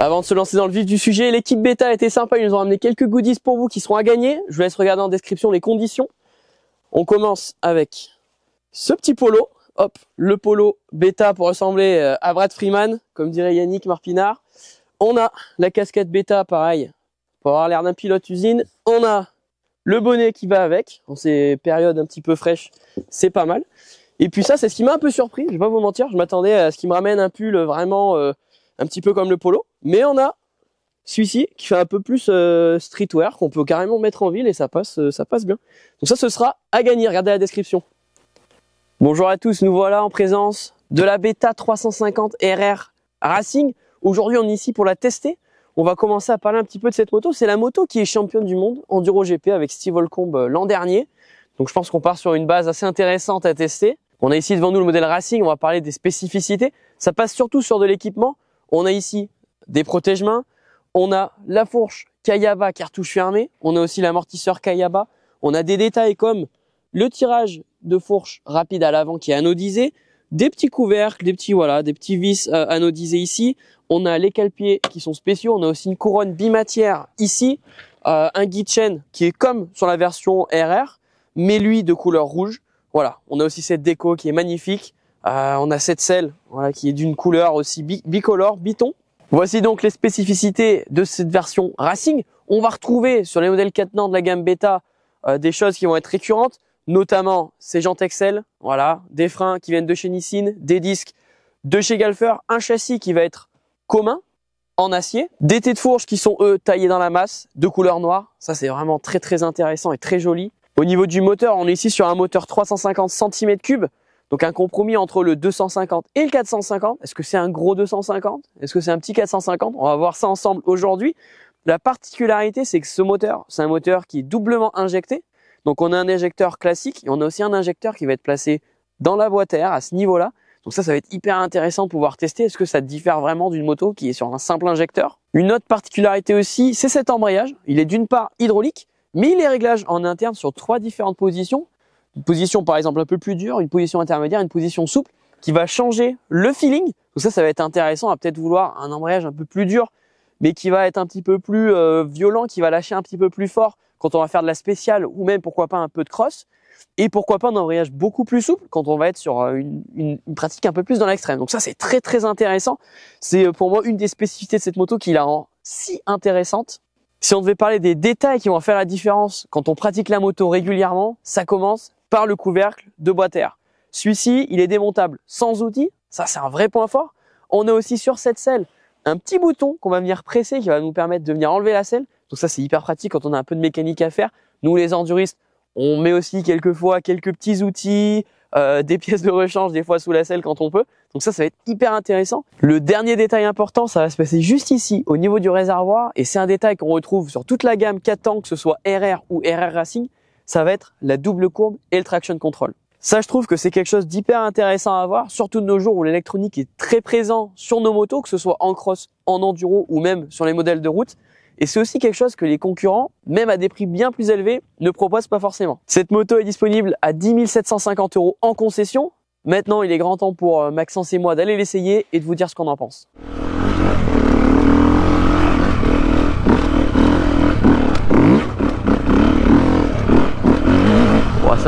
Avant de se lancer dans le vif du sujet, l'équipe bêta était sympa, ils nous ont amené quelques goodies pour vous qui seront à gagner. Je vous laisse regarder en description les conditions. On commence avec ce petit polo. Hop, le polo bêta pour ressembler euh, à Brad Freeman, comme dirait Yannick Marpinard. On a la casquette bêta, pareil, pour avoir l'air d'un pilote usine. On a le bonnet qui va avec, en ces périodes un petit peu fraîches, c'est pas mal. Et puis ça, c'est ce qui m'a un peu surpris, je vais pas vous mentir, je m'attendais à ce qui me ramène un pull vraiment... Euh, un petit peu comme le polo, mais on a celui-ci qui fait un peu plus euh, streetwear qu'on peut carrément mettre en ville et ça passe, euh, ça passe bien. Donc ça, ce sera à gagner. Regardez la description. Bonjour à tous, nous voilà en présence de la Beta 350 RR Racing. Aujourd'hui, on est ici pour la tester. On va commencer à parler un petit peu de cette moto. C'est la moto qui est championne du monde enduro GP avec Steve Holcomb euh, l'an dernier. Donc je pense qu'on part sur une base assez intéressante à tester. On a ici devant nous le modèle Racing, on va parler des spécificités. Ça passe surtout sur de l'équipement, on a ici des protège-mains, on a la fourche Kayaba cartouche fermée, on a aussi l'amortisseur Kayaba, on a des détails comme le tirage de fourche rapide à l'avant qui est anodisé, des petits couvercles, des petits voilà, des petits vis euh, anodisés ici. On a les calepiers qui sont spéciaux. On a aussi une couronne bimatière ici, euh, un guide chaîne qui est comme sur la version RR, mais lui de couleur rouge. Voilà, on a aussi cette déco qui est magnifique. Euh, on a cette selle qui est d'une couleur aussi bicolore, biton. Voici donc les spécificités de cette version Racing. On va retrouver sur les modèles catenants de la gamme Beta euh, des choses qui vont être récurrentes, notamment ces jantes Excel, voilà, des freins qui viennent de chez Nissin, des disques de chez Galfer, un châssis qui va être commun en acier, des têtes de fourche qui sont eux taillés dans la masse, de couleur noire, ça c'est vraiment très très intéressant et très joli. Au niveau du moteur, on est ici sur un moteur 350 cm3 donc un compromis entre le 250 et le 450. Est-ce que c'est un gros 250 Est-ce que c'est un petit 450 On va voir ça ensemble aujourd'hui. La particularité, c'est que ce moteur, c'est un moteur qui est doublement injecté. Donc on a un injecteur classique et on a aussi un injecteur qui va être placé dans la boîte à air à ce niveau-là. Donc ça, ça va être hyper intéressant de pouvoir tester. Est-ce que ça diffère vraiment d'une moto qui est sur un simple injecteur Une autre particularité aussi, c'est cet embrayage. Il est d'une part hydraulique, mais il est réglage en interne sur trois différentes positions une position par exemple un peu plus dure, une position intermédiaire, une position souple, qui va changer le feeling. Donc ça, ça va être intéressant à peut-être vouloir un embrayage un peu plus dur, mais qui va être un petit peu plus euh, violent, qui va lâcher un petit peu plus fort quand on va faire de la spéciale ou même pourquoi pas un peu de cross. Et pourquoi pas un embrayage beaucoup plus souple quand on va être sur euh, une, une pratique un peu plus dans l'extrême. Donc ça c'est très très intéressant. C'est euh, pour moi une des spécificités de cette moto qui la rend si intéressante. Si on devait parler des détails qui vont faire la différence quand on pratique la moto régulièrement, ça commence par le couvercle de boîte à air. Celui-ci, il est démontable sans outils, Ça, c'est un vrai point fort. On a aussi sur cette selle un petit bouton qu'on va venir presser qui va nous permettre de venir enlever la selle. Donc ça, c'est hyper pratique quand on a un peu de mécanique à faire. Nous, les enduristes, on met aussi quelquefois quelques petits outils, euh, des pièces de rechange des fois sous la selle quand on peut. Donc ça, ça va être hyper intéressant. Le dernier détail important, ça va se passer juste ici, au niveau du réservoir. Et c'est un détail qu'on retrouve sur toute la gamme 4 que ce soit RR ou RR Racing ça va être la double courbe et le traction control. Ça, je trouve que c'est quelque chose d'hyper intéressant à voir, surtout de nos jours où l'électronique est très présent sur nos motos, que ce soit en cross, en enduro ou même sur les modèles de route. Et c'est aussi quelque chose que les concurrents, même à des prix bien plus élevés, ne proposent pas forcément. Cette moto est disponible à 10 750 euros en concession. Maintenant, il est grand temps pour euh, Maxence et moi d'aller l'essayer et de vous dire ce qu'on en pense.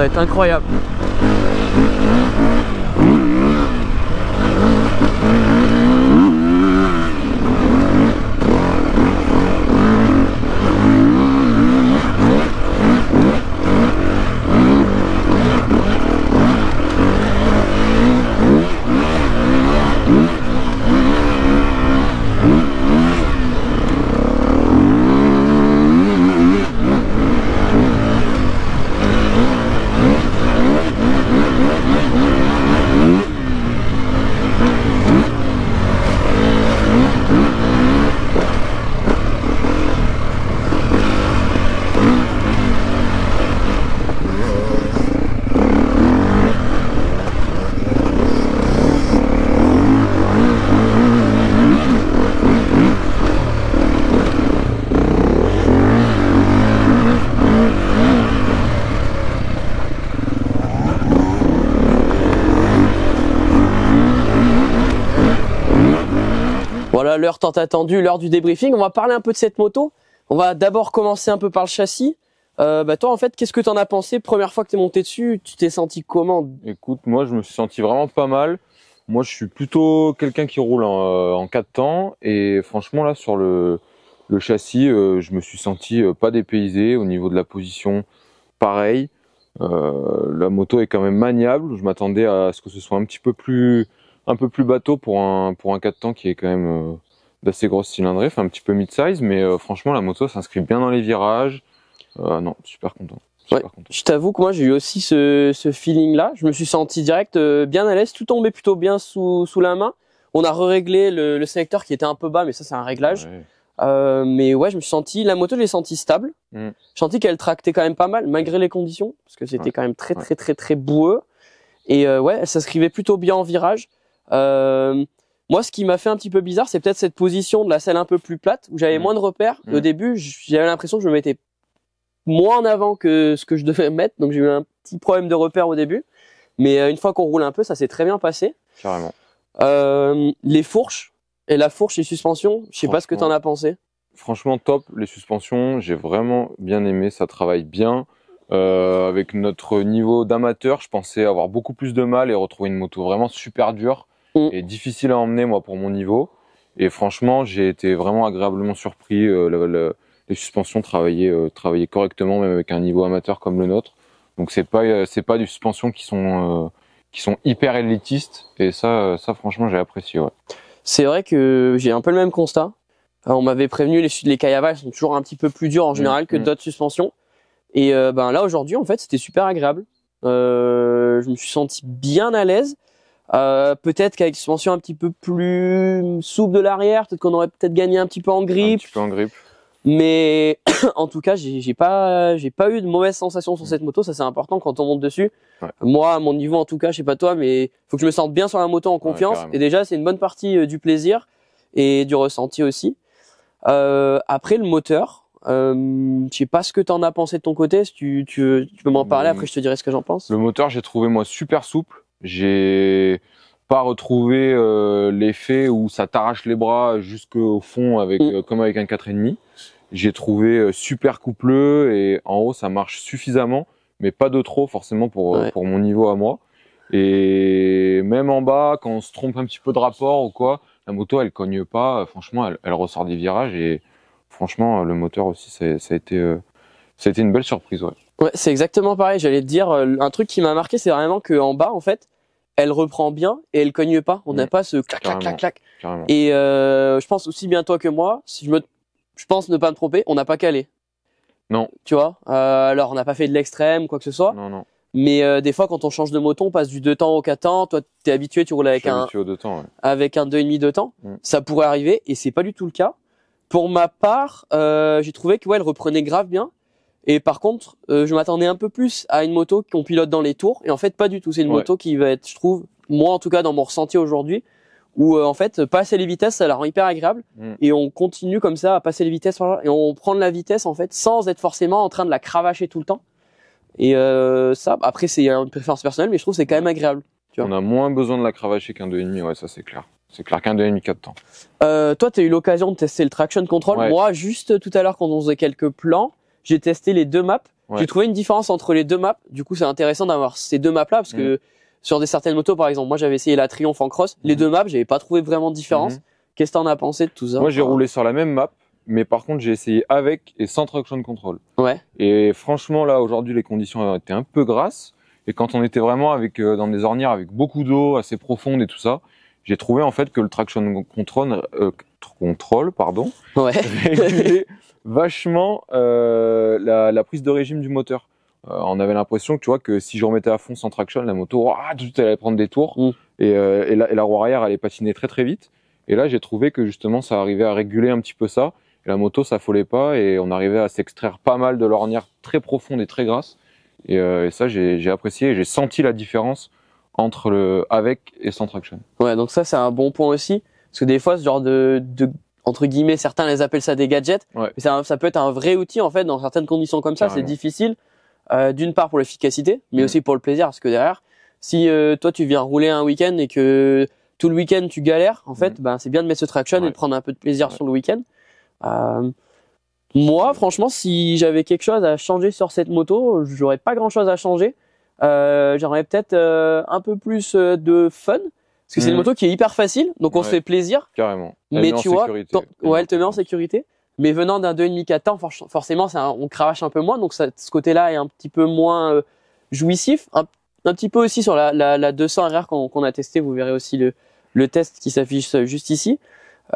va être incroyable Voilà l'heure tant attendue, l'heure du débriefing. On va parler un peu de cette moto. On va d'abord commencer un peu par le châssis. Euh, bah, toi en fait, qu'est-ce que en as pensé Première fois que es monté dessus, tu t'es senti comment Écoute, moi je me suis senti vraiment pas mal. Moi je suis plutôt quelqu'un qui roule en, euh, en 4 temps et franchement là sur le, châssis, euh, je me suis senti pas dépaysé au niveau de la position. Pareil, la moto est quand même maniable. Je m'attendais à ce que ce soit un petit peu plus un peu plus bateau pour un, pour un 4 temps qui est quand même euh, d'assez grosse cylindrée, enfin un petit peu mid-size, mais euh, franchement la moto s'inscrit bien dans les virages. Euh, non, super content. je t'avoue que moi j'ai eu aussi ce, feeling là. Je me suis senti direct bien à l'aise, tout tombait plutôt bien sous, la main. On a réglé le, le, sélecteur qui était un peu bas, mais ça c'est un réglage. mais ouais, je me suis senti, la moto, je l'ai senti stable. Mm. Je sentis qu'elle tractait quand même pas mal, malgré les conditions, parce que c'était quand même très, très, très, très boueux. Et ouais, elle s'inscrivait plutôt bien en virage. Euh, moi, ce qui m'a fait un petit peu bizarre, c'est peut-être cette position de la selle un peu plus plate, où j'avais mm. moins de repères. Au mm. début, j'avais l'impression que je me mettais moins en avant que ce que je devais mettre, donc j'ai eu un petit problème de repères au début. Mais euh, une fois qu'on roule un peu, ça s'est très bien passé. Carrément. Euh, les fourches et la fourche et suspension, je sais pas ce que tu en as pensé. Franchement, top les suspensions. J'ai vraiment bien aimé, ça travaille bien. avec notre niveau d'amateur, je pensais avoir beaucoup plus de mal et retrouver une moto vraiment super dure. Mm. et difficile à emmener moi pour mon niveau. Et franchement, j'ai été vraiment agréablement surpris. Euh, les suspensions travaillaient, euh, correctement, même avec un niveau amateur comme le nôtre. Donc c'est pas euh, c'est pas des suspensions qui sont qui sont hyper élitistes. Et ça ça franchement j'ai apprécié. C'est vrai que j'ai un peu le même constat. on m'avait prévenu les les sont toujours un petit peu plus durs en mm, général que mm. d'autres suspensions. Et ben là aujourd'hui en fait c'était super agréable. je me suis senti bien à l'aise. Euh, peut-être qu'avec une suspension un petit peu plus souple de l'arrière, peut-être qu'on aurait peut-être gagné un petit peu en grippe. Un petit peu en grippe. Mais en tout cas, j'ai pas, j'ai pas eu de mauvaises sensations sur mm. cette moto. Ça c'est important quand on monte dessus. Moi, à mon niveau, en tout cas, je sais pas toi, mais faut que je me sente bien sur la moto en confiance. et déjà, c'est une bonne partie euh, du plaisir et du ressenti aussi. Euh, après le moteur, euh, je sais pas ce que t'en as pensé de ton côté. Si tu, tu, tu peux m'en parler. Mm. Après, je te dirai ce que j'en pense. Le moteur, j'ai trouvé moi super souple. J'ai pas retrouvé euh, l'effet où ça t'arrache les bras jusqu'au fond avec mm. euh, comme avec un 4,5. J'ai trouvé euh, super coupleux et en haut ça marche suffisamment, mais pas de trop forcément pour, pour mon niveau à moi. Et même en bas, quand on se trompe un petit peu de rapport ou quoi, la moto elle cogne pas. Franchement, elle, ressort des virages et franchement le moteur aussi ça, a été ça a été une belle surprise ouais. Ouais, c'est exactement pareil, j'allais te dire un truc qui m'a marqué c'est vraiment que en bas en fait, elle reprend bien et elle cogne pas. On n'a mm. pas ce clac, clac, clac, clac. Et euh, je pense aussi bien toi que moi, si je me, je pense ne pas me tromper, on n'a pas calé. Non. Tu vois. Euh, alors on n'a pas fait de l'extrême, quoi que ce soit. Non, non. Mais euh, des fois, quand on change de moto, on passe du 2 temps au 4 temps. Toi, tu es habitué, tu roules avec un, au deux temps, avec un 2,5 2 temps. Mm. Ça pourrait arriver et c'est pas du tout le cas. Pour ma part, j'ai trouvé que elle reprenait grave bien et par contre, euh, je m'attendais un peu plus à une moto qu'on pilote dans les tours. Et en fait, pas du tout. C'est une moto qui va être, je trouve, moi en tout cas dans mon ressenti aujourd'hui, où euh, en fait, passer les vitesses, ça la rend hyper agréable. Mm. Et on continue comme ça à passer les vitesses. Et on prend de la vitesse en fait, sans être forcément en train de la cravacher tout le temps. Et euh, ça, après, c'est une préférence personnelle, mais je trouve c'est quand même agréable. Tu vois. On a moins besoin de la cravacher qu'un 2,5, ouais, ça c'est clair. C'est clair qu'un 2,5, 4 temps. Euh, toi, tu as eu l'occasion de tester le traction control. Moi, juste tout à l'heure, quand on faisait quelques plans, j'ai testé les deux maps. J'ai trouvé une différence entre les deux maps. Du coup, c'est intéressant d'avoir ces deux maps là parce que mhm. sur des certaines motos, par exemple, moi j'avais essayé la Triumph en cross. Les mhm. deux maps, j'avais pas trouvé vraiment de différence. Mhm. Qu'est-ce que t'en as pensé de tout ça Moi, j'ai roulé sur la même map, mais par contre, j'ai essayé avec et sans traction control. Ouais. Et franchement, là aujourd'hui, les conditions été un peu grasses. Et quand on était vraiment avec euh, dans des ornières avec beaucoup d'eau assez profonde et tout ça, j'ai trouvé en fait que le traction control, euh, contrôle, pardon, ouais. vachement euh, la, prise de régime du moteur. Euh, on avait l'impression que tu vois que si je remettais à fond sans traction, la moto, tout elle allait prendre des tours mm. et, euh, et, la, roue arrière allait patiner très très vite. Et là, j'ai trouvé que justement, ça arrivait à réguler un petit peu ça. la moto ça folait pas et on arrivait à s'extraire pas mal de l'ornière très profonde et très grasse. Et, et ça, j'ai apprécié. J'ai senti la différence entre le avec et sans traction. Ouais, donc ça, c'est un bon point aussi. Parce que des fois, ce genre de, de entre guillemets, certains les appellent ça des gadgets, mais ça, ça, peut être un vrai outil en fait dans certaines conditions comme ça. C'est difficile, euh, d'une part pour l'efficacité, mais mm. aussi pour le plaisir, parce que derrière, si euh, toi tu viens rouler un week-end et que tout le week-end tu galères, en fait, mm. ben c'est bien de mettre ce traction et de prendre un peu de plaisir sur le week-end. Euh, moi, franchement, si j'avais quelque chose à changer sur cette moto, j'aurais pas grand-chose à changer. Euh, J'aurais peut-être euh, un peu plus euh, de fun parce que c'est une mm. moto qui est hyper facile, donc on se fait plaisir. Carrément. mais tu vois, ouais, elle te met en sécurité. Mais venant d'un 2,5 4 temps forcément, on cravache un peu moins, donc ce côté-là est un petit peu moins euh, jouissif. Un, petit peu aussi sur la, 200 RR qu'on a testé, vous verrez aussi le, test qui s'affiche euh, juste ici.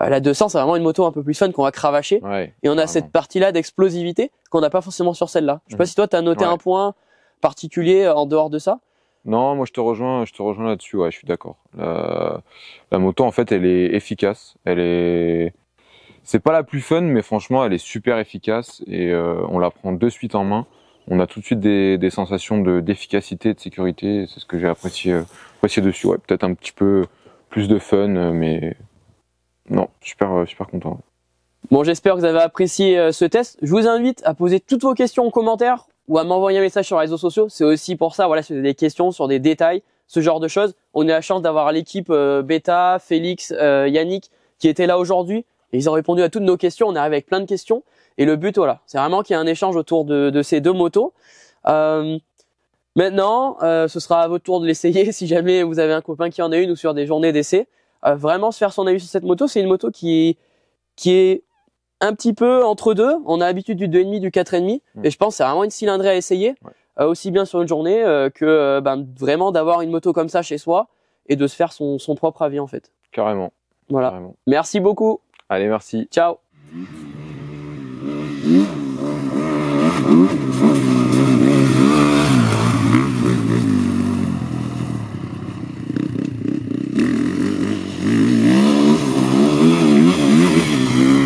Euh, la 200, c'est vraiment une moto un peu plus fun qu'on va cravacher. et on a cette partie-là d'explosivité qu'on n'a pas forcément sur celle-là. Je sais pas mm-hmm. si toi, tu as noté un point particulier en dehors de ça. Non, moi je te rejoins, je te rejoins là-dessus. Ouais, je suis d'accord. La, moto en fait, elle est efficace. Elle est, c'est pas la plus fun, mais franchement, elle est super efficace et euh, on la prend de suite en main. On a tout de suite des, sensations de d'efficacité, de sécurité. C'est ce que j'ai apprécié, euh, apprécié dessus. Ouais, peut-être un petit peu plus de fun, mais non, super, euh, super content. Bon, j'espère que vous avez apprécié ce test. Je vous invite à poser toutes vos questions en commentaire ou à m'envoyer un message sur les réseaux sociaux. C'est aussi pour ça, voilà, si des questions sur des détails, ce genre de choses. On a la chance d'avoir l'équipe euh, Beta, Félix, euh, Yannick qui étaient là aujourd'hui. Et ils ont répondu à toutes nos questions. On est arrivé avec plein de questions. Et le but, voilà, c'est vraiment qu'il y ait un échange autour de, ces deux motos. Euh, maintenant, ce sera à votre tour de l'essayer si jamais vous avez un copain qui en a une ou sur des journées d'essai. vraiment se faire son avis sur cette moto. C'est une moto qui, qui est un petit peu entre deux. On a l'habitude du 2,5, du 4,5. demi, mm. Et je pense c'est vraiment une cylindrée à essayer, euh, aussi bien sur une journée euh, que euh, ben, vraiment d'avoir une moto comme ça chez soi et de se faire son, propre avis en fait. Carrément. Voilà. Carrément. Merci beaucoup. Allez, merci. Ciao.